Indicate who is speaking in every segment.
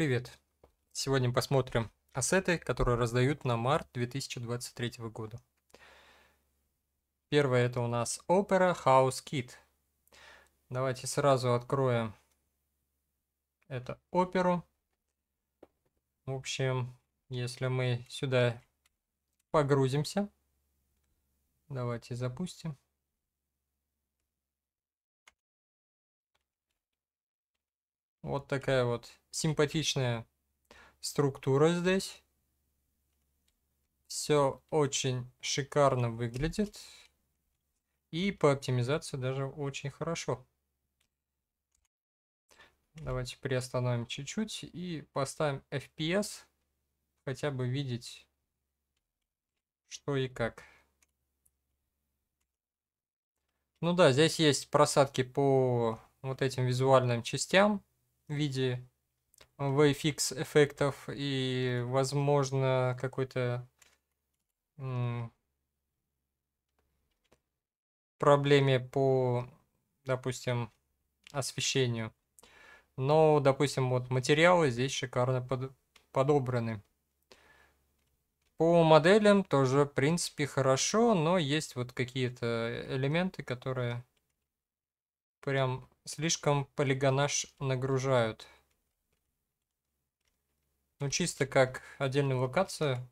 Speaker 1: Привет! Сегодня посмотрим ассеты, которые раздают на март 2023 года. Первое это у нас Opera House Kit. Давайте сразу откроем это оперу. В общем, если мы сюда погрузимся, давайте запустим. Вот такая вот симпатичная структура здесь. Все очень шикарно выглядит. И по оптимизации даже очень хорошо. Давайте приостановим чуть-чуть и поставим FPS, хотя бы видеть, что и как. Ну да, здесь есть просадки по вот этим визуальным частям в виде wavefix э, эффектов и, возможно, какой-то проблеме по, допустим, освещению. Но, допустим, вот материалы здесь шикарно под, подобраны. По моделям тоже, в принципе, хорошо, но есть вот какие-то э, элементы, которые прям слишком полигонаж нагружают. Ну, чисто как отдельная локация.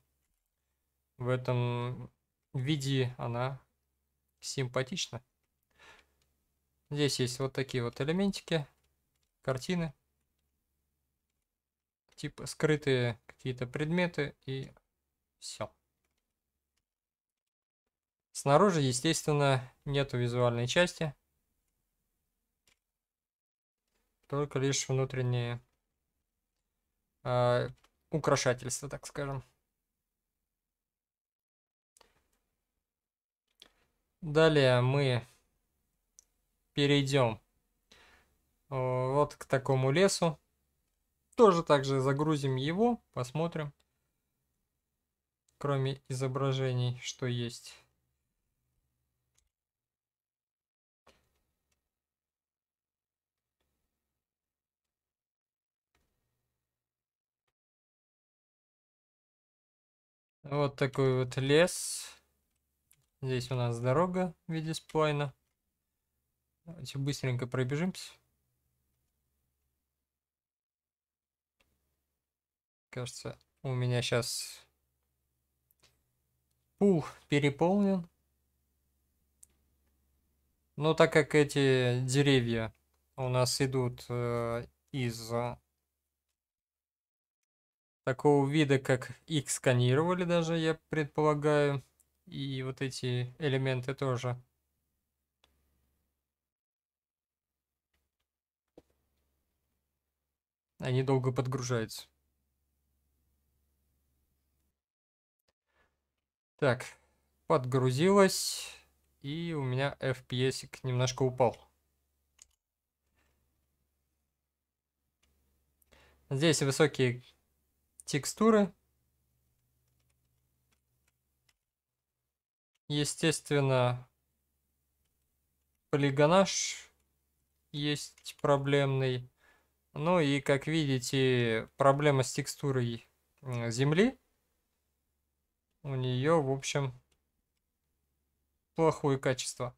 Speaker 1: В этом виде она симпатична. Здесь есть вот такие вот элементики, картины. Типа скрытые какие-то предметы и все. Снаружи, естественно, нету визуальной части только лишь внутренние э, украшательства, так скажем. Далее мы перейдем э, вот к такому лесу. Тоже также загрузим его, посмотрим, кроме изображений, что есть. Вот такой вот лес. Здесь у нас дорога в виде сплайна. Давайте быстренько пробежимся. Кажется, у меня сейчас пул переполнен. Но так как эти деревья у нас идут э, из такого вида, как их сканировали даже, я предполагаю. И вот эти элементы тоже. Они долго подгружаются. Так, подгрузилось, и у меня FPS немножко упал. Здесь высокие текстуры. Естественно, полигонаж есть проблемный. Ну и, как видите, проблема с текстурой земли. У нее, в общем, плохое качество.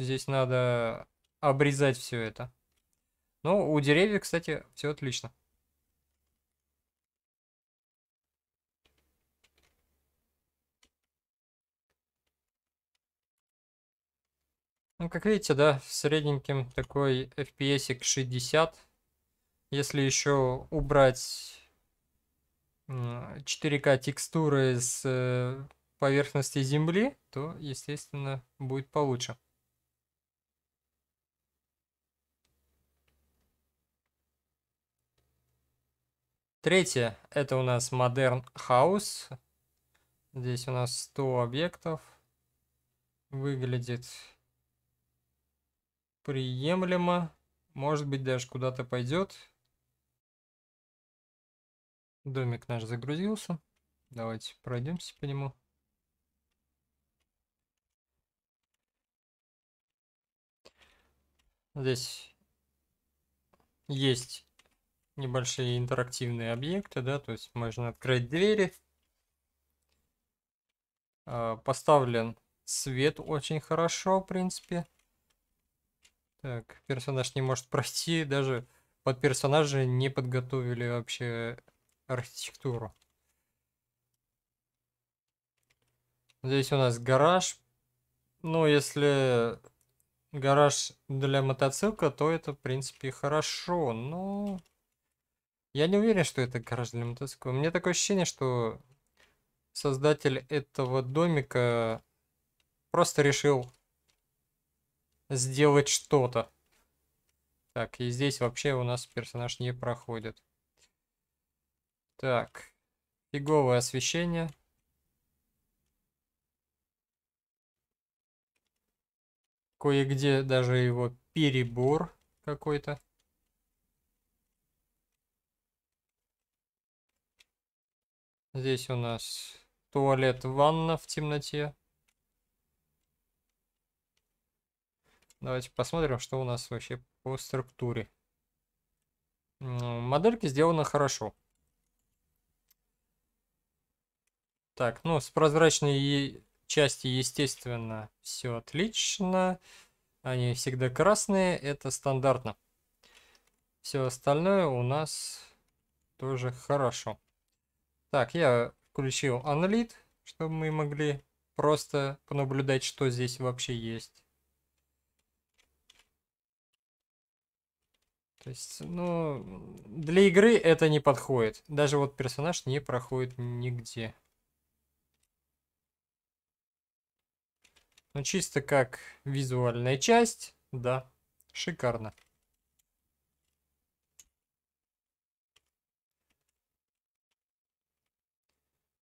Speaker 1: здесь надо обрезать все это. Ну, у деревьев, кстати, все отлично. Ну, как видите, да, средненьким такой FPS 60. Если еще убрать 4К текстуры с э, поверхности земли, то, естественно, будет получше. Третье, это у нас Modern House. Здесь у нас 100 объектов. Выглядит приемлемо. Может быть, даже куда-то пойдет. Домик наш загрузился. Давайте пройдемся по нему. Здесь есть небольшие интерактивные объекты, да, то есть можно открыть двери. А, поставлен свет очень хорошо, в принципе. Так, э, персонаж не может пройти, даже под персонажа не подготовили вообще архитектуру. Здесь у нас гараж. Ну, если гараж для мотоцикла, то это, в принципе, хорошо, но... Я не уверен, что это гараж для мотоцикла. У меня такое ощущение, что создатель этого домика просто решил сделать что-то. Так, и здесь вообще у нас персонаж не проходит. Так, фиговое освещение. Кое-где даже его перебор какой-то. Здесь у нас туалет, ванна в темноте. Давайте посмотрим, что у нас вообще по структуре. Модельки сделаны хорошо. Так, ну, с прозрачной части, естественно, все отлично. Они всегда красные, это стандартно. Все остальное у нас тоже хорошо. Так, я включил аналит, чтобы мы могли просто понаблюдать, что здесь вообще есть. То есть, ну, для игры это не подходит. Даже вот персонаж не проходит нигде. Ну, чисто как визуальная часть, да, шикарно.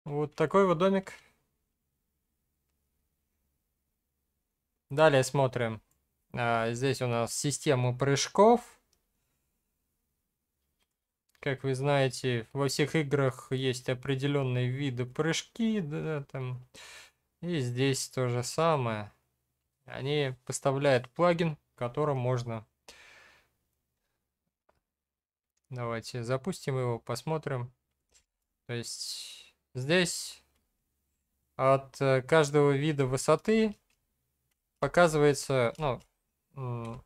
Speaker 1: Вот такой вот домик. Далее смотрим. А, здесь у нас систему прыжков. Как вы знаете, во всех играх есть определенные виды прыжки, да, там. И здесь то же самое. Они поставляют плагин, которым можно... Давайте запустим его, посмотрим. То есть здесь от э, каждого вида высоты показывается ну,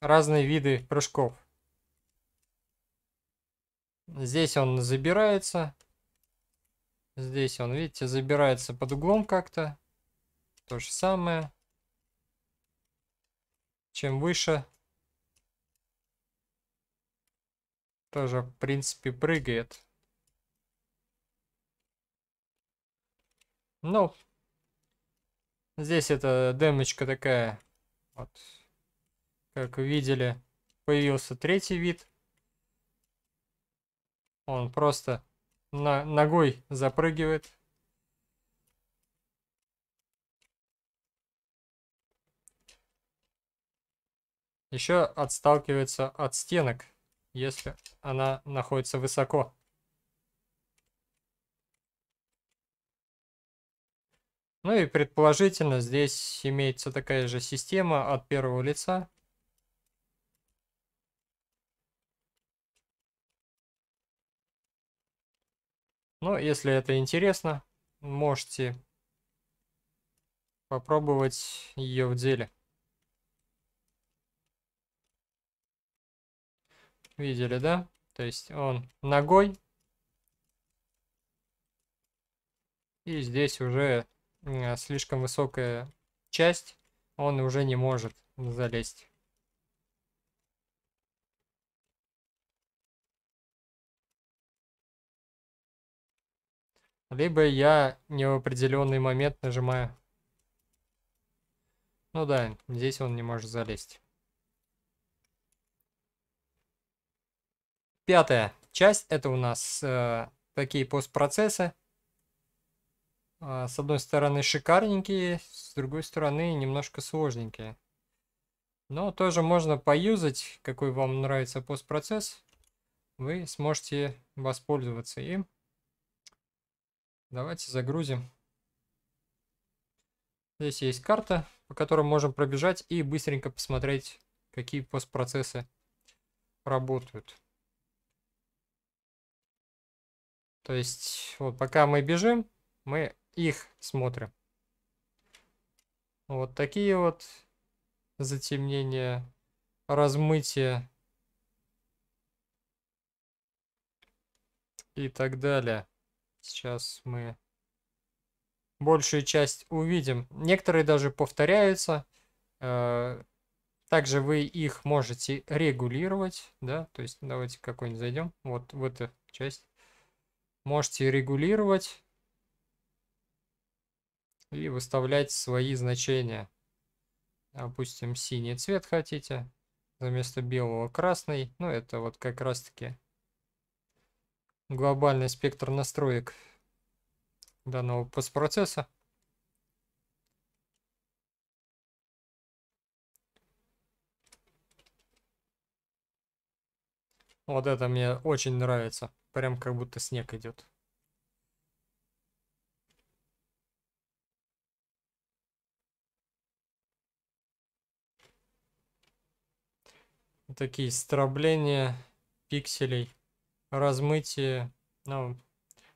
Speaker 1: разные виды прыжков. Здесь он забирается. Здесь он, видите, забирается под углом как-то. То же самое. Чем выше, тоже, в принципе, прыгает. Ну, здесь эта демочка такая, вот, как вы видели, появился третий вид. Он просто на ногой запрыгивает. Еще отсталкивается от стенок, если она находится высоко. Ну и предположительно здесь имеется такая же система от первого лица. Но ну, если это интересно, можете попробовать ее в деле. Видели, да? То есть он ногой. И здесь уже а, слишком высокая часть, он уже не может залезть. Либо я не в определенный момент нажимаю. Ну да, здесь он не может залезть. Пятая часть это у нас э, такие постпроцессы. А, с одной стороны шикарненькие, с другой стороны немножко сложненькие. Но тоже можно поюзать, какой вам нравится постпроцесс. Вы сможете воспользоваться им. Давайте загрузим. Здесь есть карта, по которой можем пробежать и быстренько посмотреть, какие постпроцессы работают. То есть, вот пока мы бежим, мы их смотрим. Вот такие вот затемнения, размытие и так далее. Сейчас мы большую часть увидим. Некоторые даже повторяются. Э, также вы их можете регулировать, да, то есть давайте какой-нибудь зайдем, вот в эту часть. Можете регулировать и выставлять свои значения. Допустим, синий цвет хотите, вместо белого красный. Ну, это вот как раз таки глобальный спектр настроек данного постпроцесса. Вот это мне очень нравится. Прям как будто снег идет. Такие стробления пикселей размытие. Ну,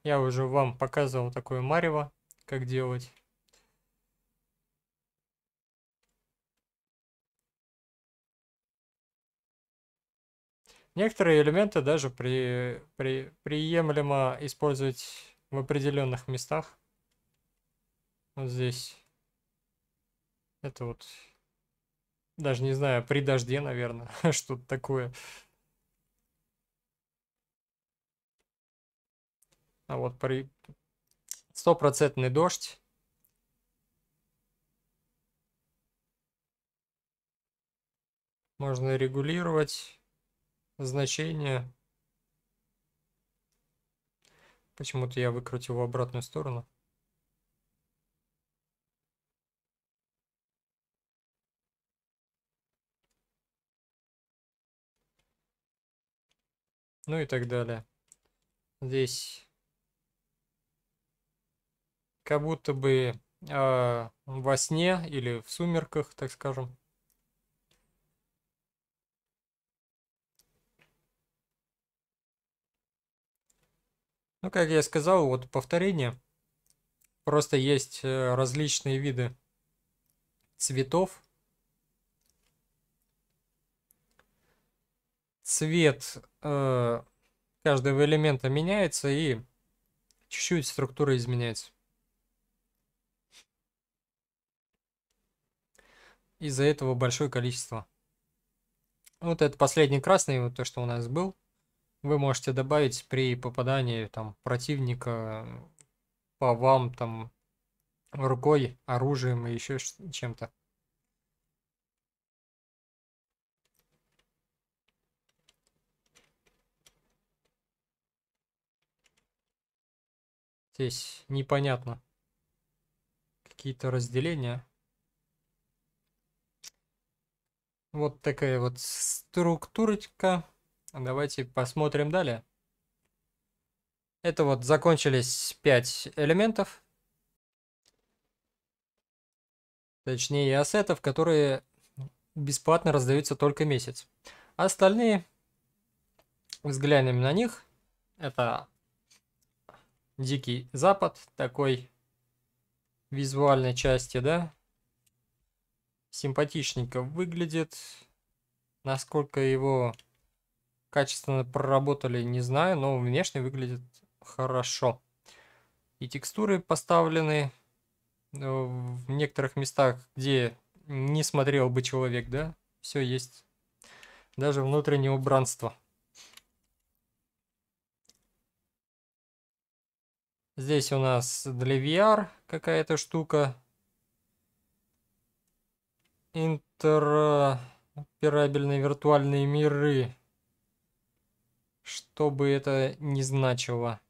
Speaker 1: я уже вам показывал такое марево, как делать. Некоторые элементы даже при, при, приемлемо использовать в определенных местах. Вот здесь. Это вот, даже не знаю, при дожде, наверное, что-то такое. А вот при стопроцентный дождь. Можно регулировать значение. Почему-то я выкрутил в обратную сторону. Ну и так далее. Здесь как будто бы э, во сне или в сумерках, так скажем. Ну, как я сказал, вот повторение. Просто есть э, различные виды цветов. Цвет э, каждого элемента меняется и чуть-чуть структура изменяется. Из-за этого большое количество. Вот это последний красный, вот то, что у нас был, вы можете добавить при попадании там противника э, по вам там рукой, оружием и еще чем-то. Здесь непонятно. Какие-то разделения. Вот такая вот структурочка. Давайте посмотрим далее. Это вот закончились 5 элементов. Точнее, ассетов, которые бесплатно раздаются только месяц. Остальные, взглянем на них. Это Дикий Запад, такой визуальной части, да? симпатичненько выглядит. Насколько его качественно проработали, не знаю, но внешне выглядит хорошо. И текстуры поставлены э, в некоторых местах, где не смотрел бы человек, да, все есть. Даже внутреннее убранство. Здесь у нас для VR какая-то штука интероперабельные э, виртуальные миры. Что бы это ни значило.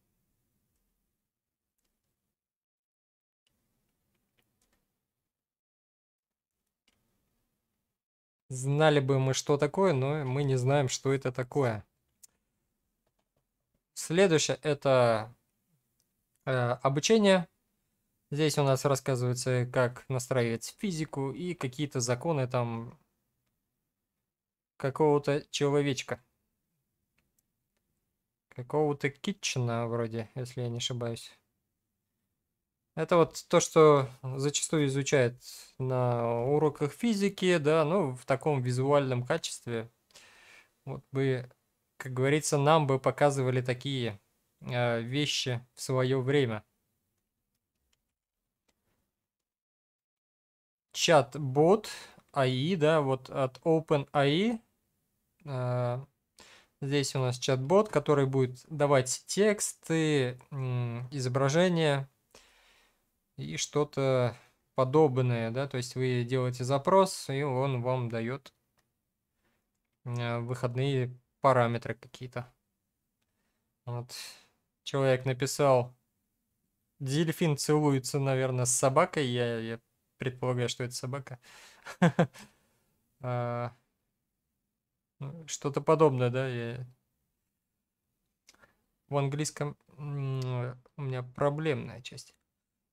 Speaker 1: Знали бы мы, что такое, но мы не знаем, что это такое. Следующее это э, обучение Здесь у нас рассказывается, как настраивать физику и какие-то законы там какого-то человечка. Какого-то китчена вроде, если я не ошибаюсь. Это вот то, что зачастую изучают на уроках физики, да, но ну, в таком визуальном качестве. Вот бы, как говорится, нам бы показывали такие э, вещи в свое время. чат-бот AI, да, вот от OpenAI. Э, здесь у нас чат-бот, который будет давать тексты, изображения и что-то подобное, да, то есть вы делаете запрос, и он вам дает э, выходные параметры какие-то. Вот человек написал, дельфин целуется, наверное, с собакой, я, я предполагая, что это собака. А, что-то подобное, да, я... В английском у меня проблемная часть.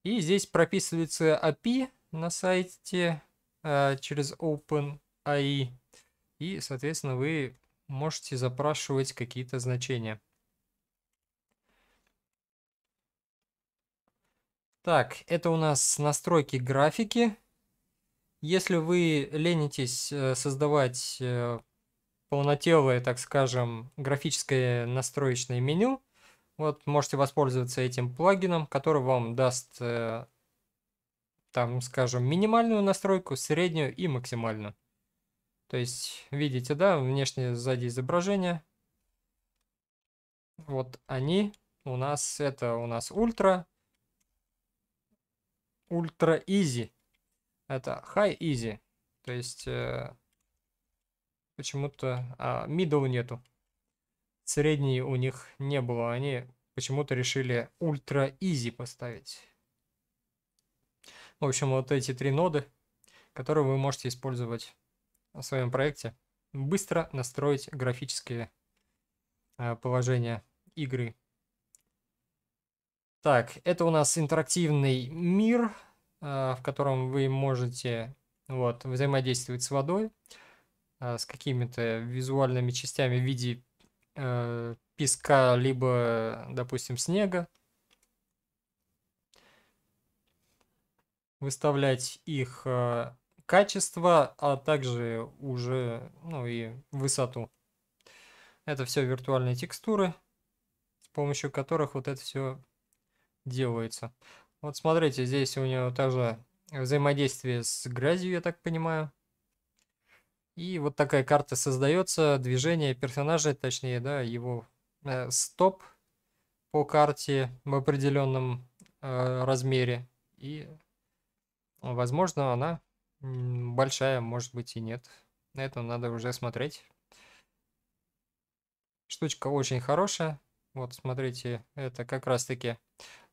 Speaker 1: И здесь прописывается API на сайте а, через OpenAI. И, соответственно, вы можете запрашивать какие-то значения. Так, это у нас настройки графики. Если вы ленитесь э, создавать э, полнотелое, так скажем, графическое настроечное меню, вот можете воспользоваться этим плагином, который вам даст, э, там, скажем, минимальную настройку, среднюю и максимальную. То есть, видите, да, внешнее сзади изображение. Вот они у нас, это у нас ультра, ультра изи. Это хай easy. То есть э, почему-то а, middle нету. средний у них не было. Они почему-то решили ультра изи поставить. В общем, вот эти три ноды, которые вы можете использовать в своем проекте. Быстро настроить графические э, положения игры так, это у нас интерактивный мир, а, в котором вы можете вот, взаимодействовать с водой, а, с какими-то визуальными частями в виде э, песка, либо, допустим, снега. Выставлять их а, качество, а также уже, ну и высоту. Это все виртуальные текстуры, с помощью которых вот это все делается. Вот смотрите, здесь у него также взаимодействие с грязью, я так понимаю. И вот такая карта создается, движение персонажа, точнее, да, его э, стоп по карте в определенном э, размере. И, возможно, она большая, может быть и нет. На это надо уже смотреть. Штучка очень хорошая. Вот, смотрите, это как раз-таки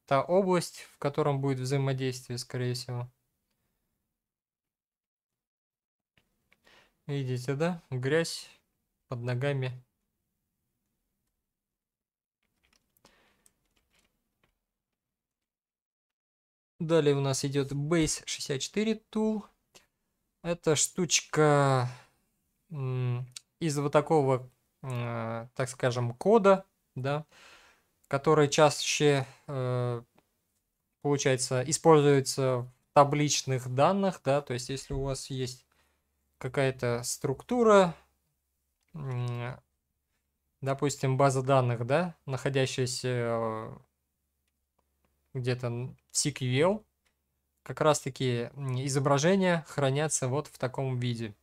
Speaker 1: та область, в котором будет взаимодействие, скорее всего. Видите, да? Грязь под ногами. Далее у нас идет Base 64 Tool. Это штучка из вот такого, э, так скажем, кода, да, которые чаще, э, получается, используются в табличных данных, да, то есть если у вас есть какая-то структура, допустим, база данных, да, находящаяся э, где-то в CQL, как раз-таки изображения хранятся вот в таком виде.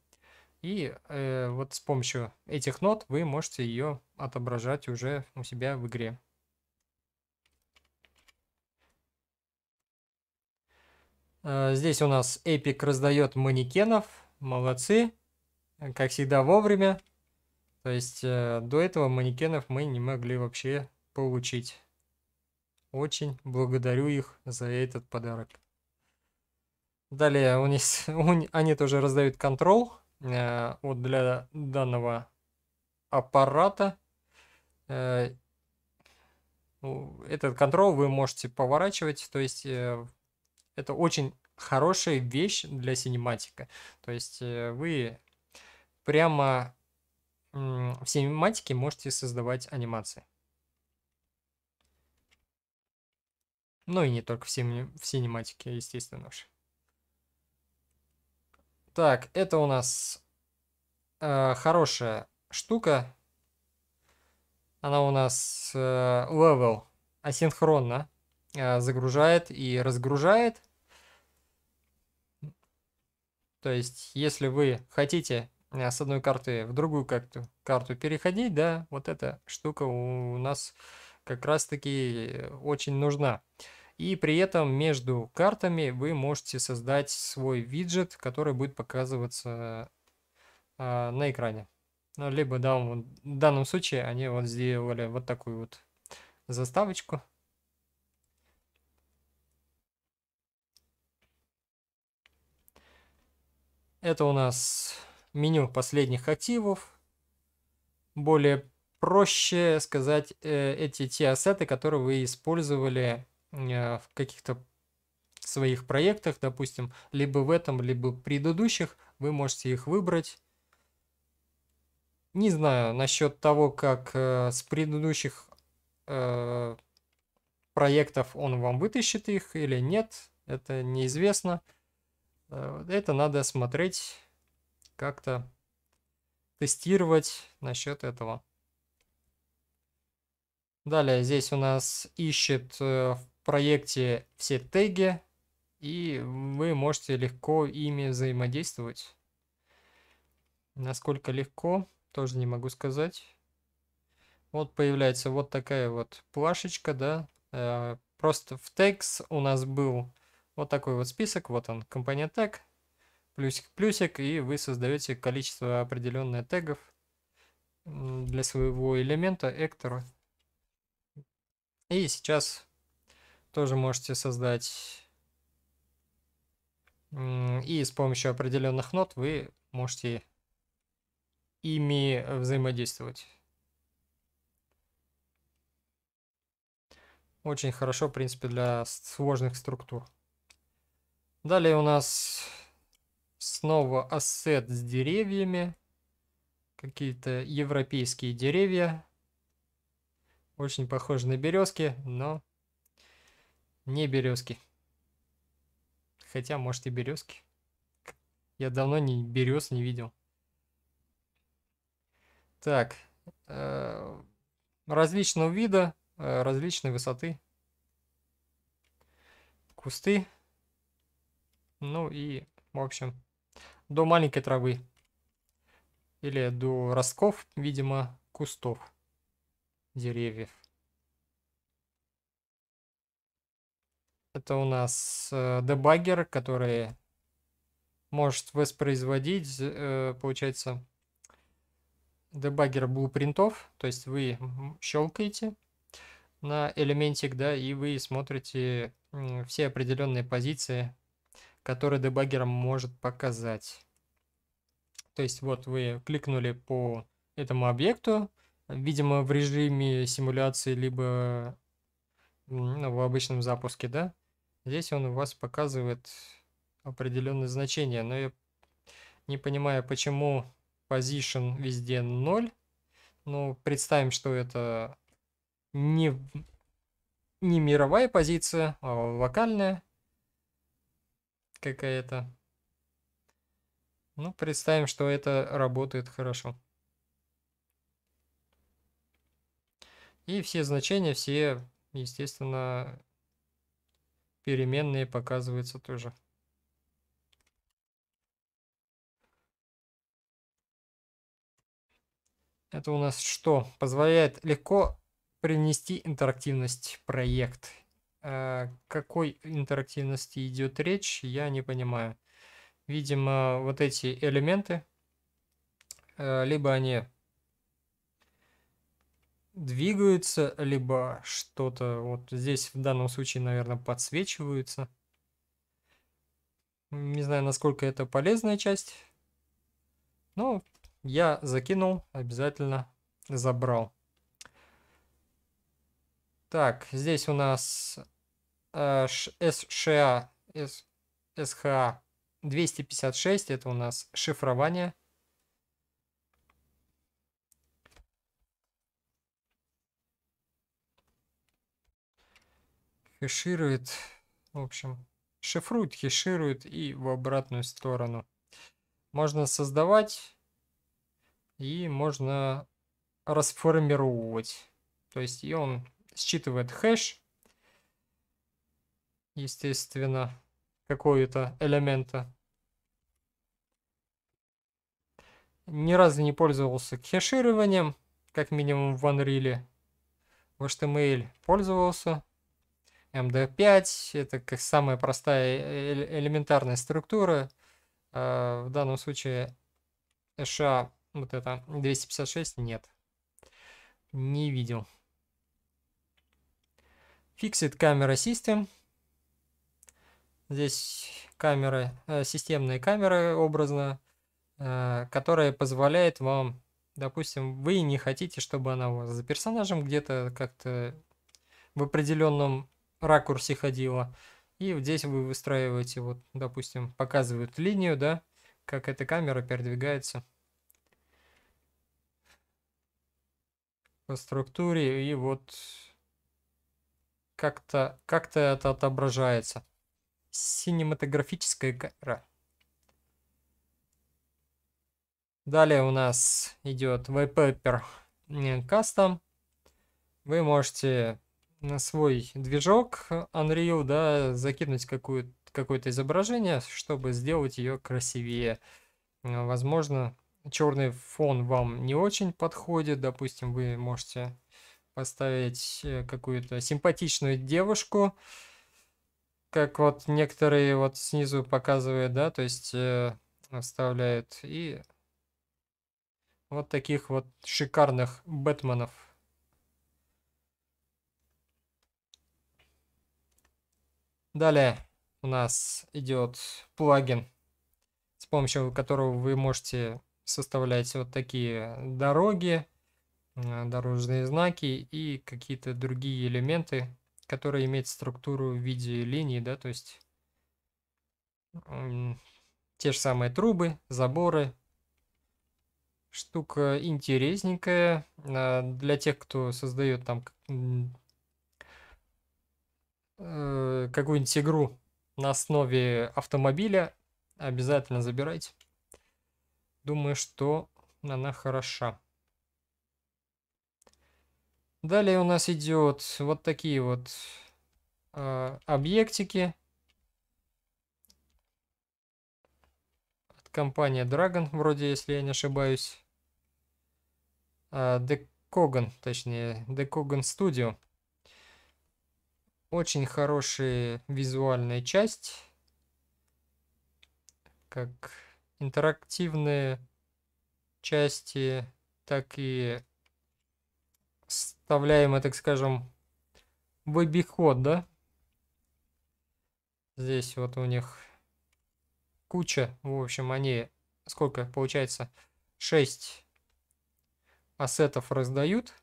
Speaker 1: И э, вот с помощью этих нот вы можете ее отображать уже у себя в игре. Э, здесь у нас Эпик раздает манекенов. Молодцы. Как всегда, вовремя. То есть э, до этого манекенов мы не могли вообще получить. Очень благодарю их за этот подарок. Далее у них, у, они тоже раздают контрол э, вот для данного аппарата. Э, этот контрол вы можете поворачивать, то есть э, это очень хорошая вещь для синематика. То есть э, вы прямо в синематике можете создавать анимации. Ну и не только в, син в синематике, естественно же. Так, это у нас э, хорошая штука. Она у нас э, level асинхронно э, загружает и разгружает. То есть, если вы хотите э, с одной карты в другую карту, карту переходить, да, вот эта штука у нас как раз-таки очень нужна. И при этом между картами вы можете создать свой виджет, который будет показываться э, на экране. Ну, либо да, в данном случае они вот сделали вот такую вот заставочку. Это у нас меню последних активов. Более проще сказать э, эти те ассеты, которые вы использовали э, в каких-то своих проектах, допустим, либо в этом, либо в предыдущих, вы можете их выбрать. Не знаю насчет того, как э, с предыдущих э, проектов он вам вытащит их или нет, это неизвестно. Э, это надо смотреть, как-то тестировать насчет этого. Далее здесь у нас ищет э, в проекте все теги, и вы можете легко ими взаимодействовать. Насколько легко, тоже не могу сказать. Вот появляется вот такая вот плашечка, да. Э, просто в текст у нас был вот такой вот список, вот он, Компания тег, плюсик-плюсик, и вы создаете количество определенных тегов для своего элемента, эктора. И сейчас тоже можете создать, и с помощью определенных нот вы можете ими взаимодействовать. Очень хорошо, в принципе, для сложных структур. Далее у нас снова ассет с деревьями. Какие-то европейские деревья. Очень похожи на березки, но не березки. Хотя, может, и березки. Я давно не берез не видел. Так. Э, различного вида, э, различной высоты. Кусты. Ну и, в общем, до маленькой травы. Или до ростков, видимо, кустов деревьев. Это у нас э, дебаггер, который может воспроизводить, э, получается, дебаггер блупринтов. То есть вы щелкаете на элементик, да, и вы смотрите все определенные позиции который дебаггер может показать. То есть вот вы кликнули по этому объекту, видимо, в режиме симуляции, либо ну, в обычном запуске, да? Здесь он у вас показывает определенные значения, но я не понимаю, почему position везде 0. Ну, представим, что это не, не мировая позиция, а локальная какая-то. Ну, представим, что это работает хорошо. И все значения, все, естественно, переменные показываются тоже. Это у нас что? Позволяет легко принести интерактивность в проект. Э, какой интерактивности идет речь, я не понимаю. Видимо, вот эти элементы, э, либо они двигаются, либо что-то вот здесь в данном случае, наверное, подсвечиваются. Не знаю, насколько это полезная часть, но я закинул, обязательно забрал. Так, здесь у нас SHA, SHA 256, это у нас шифрование. Хеширует, в общем, шифрует, хеширует и в обратную сторону. Можно создавать и можно расформировать. То есть и он считывает хэш, естественно, какого-то элемента. Ни разу не пользовался кешированием, как минимум в Unreal. В HTML эм пользовался. MD5 эм это как самая простая э, э, элементарная структура. А, в данном случае SHA вот это 256 нет. Не видел. Fixed Camera System. Здесь камеры, э, системные камеры образно, э, которая позволяет вам, допустим, вы не хотите, чтобы она у вас за персонажем где-то как-то в определенном ракурсе ходила. И здесь вы выстраиваете, вот, допустим, показывают линию, да, как эта камера передвигается по структуре. И вот как-то как, -то, как -то это отображается. Синематографическая гора. Далее у нас идет wallpaper custom. Э, вы можете на свой движок Unreal да, закинуть какую-то какое-то изображение, чтобы сделать ее красивее. Возможно, черный фон вам не очень подходит. Допустим, вы можете поставить э, какую-то симпатичную девушку, как вот некоторые вот снизу показывают, да, то есть э, вставляют. И вот таких вот шикарных Бэтменов. Далее у нас идет плагин, с помощью которого вы можете составлять вот такие дороги, э, дорожные знаки и какие-то другие элементы, которая имеет структуру в виде линии, да, то есть те же самые трубы, заборы. Штука интересненькая а, для тех, кто создает там э, какую-нибудь игру на основе автомобиля. Обязательно забирайте. Думаю, что она хороша. Далее у нас идет вот такие вот э, объектики от компании Dragon, вроде, если я не ошибаюсь. Э, а, Decogan, точнее, Decogan Studio. Очень хорошая визуальная часть. Как интерактивные части, так и вставляемый, э, так скажем, в обиход, да? Здесь вот у них куча, в общем, они, сколько получается, 6 ассетов раздают.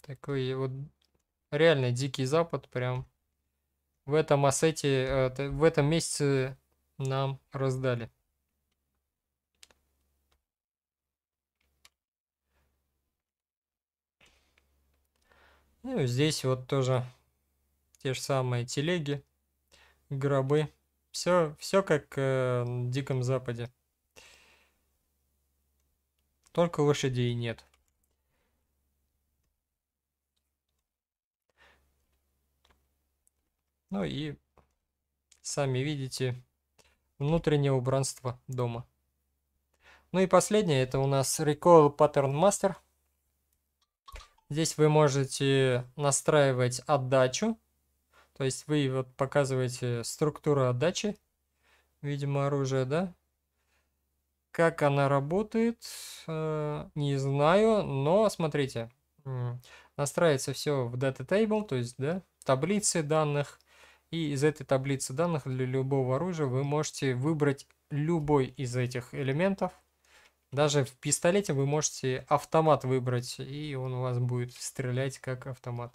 Speaker 1: Такой вот реально дикий запад прям в этом ассете, э, в этом месяце нам раздали. Ну здесь вот тоже те же самые телеги, гробы. Все, все как э, на Диком Западе. Только лошадей нет. Ну и сами видите внутреннее убранство дома. Ну и последнее, это у нас Recall Pattern Master – Здесь вы можете настраивать отдачу. То есть вы вот показываете структуру отдачи. Видимо, оружие, да? Как она работает, э, не знаю, но смотрите. Настраивается все в data table, то есть, да, в таблице данных. И из этой таблицы данных для любого оружия вы можете выбрать любой из этих элементов даже в пистолете вы можете автомат выбрать, и он у вас будет стрелять как автомат.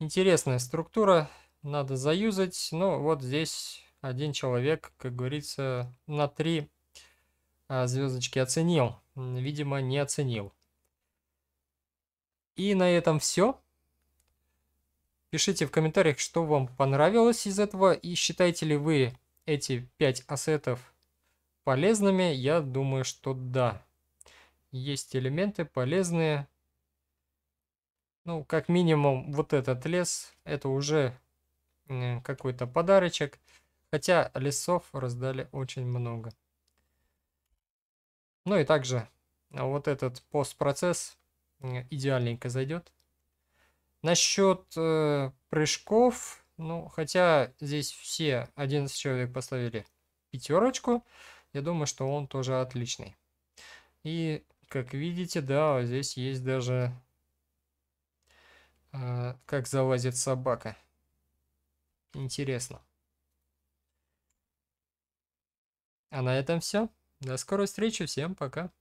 Speaker 1: Интересная структура, надо заюзать. Ну, вот здесь один человек, как говорится, на три а, звездочки оценил. Видимо, не оценил. И на этом все. Пишите в комментариях, что вам понравилось из этого и считаете ли вы эти 5 ассетов полезными? Я думаю, что да. Есть элементы полезные. Ну, как минимум, вот этот лес, это уже какой-то подарочек. Хотя лесов раздали очень много. Ну и также а вот этот постпроцесс идеальненько зайдет. Насчет э, прыжков ну, хотя здесь все 11 человек поставили пятерочку, я думаю, что он тоже отличный. И, как видите, да, здесь есть даже э, как залазит собака. Интересно. А на этом все. До скорой встречи. Всем пока.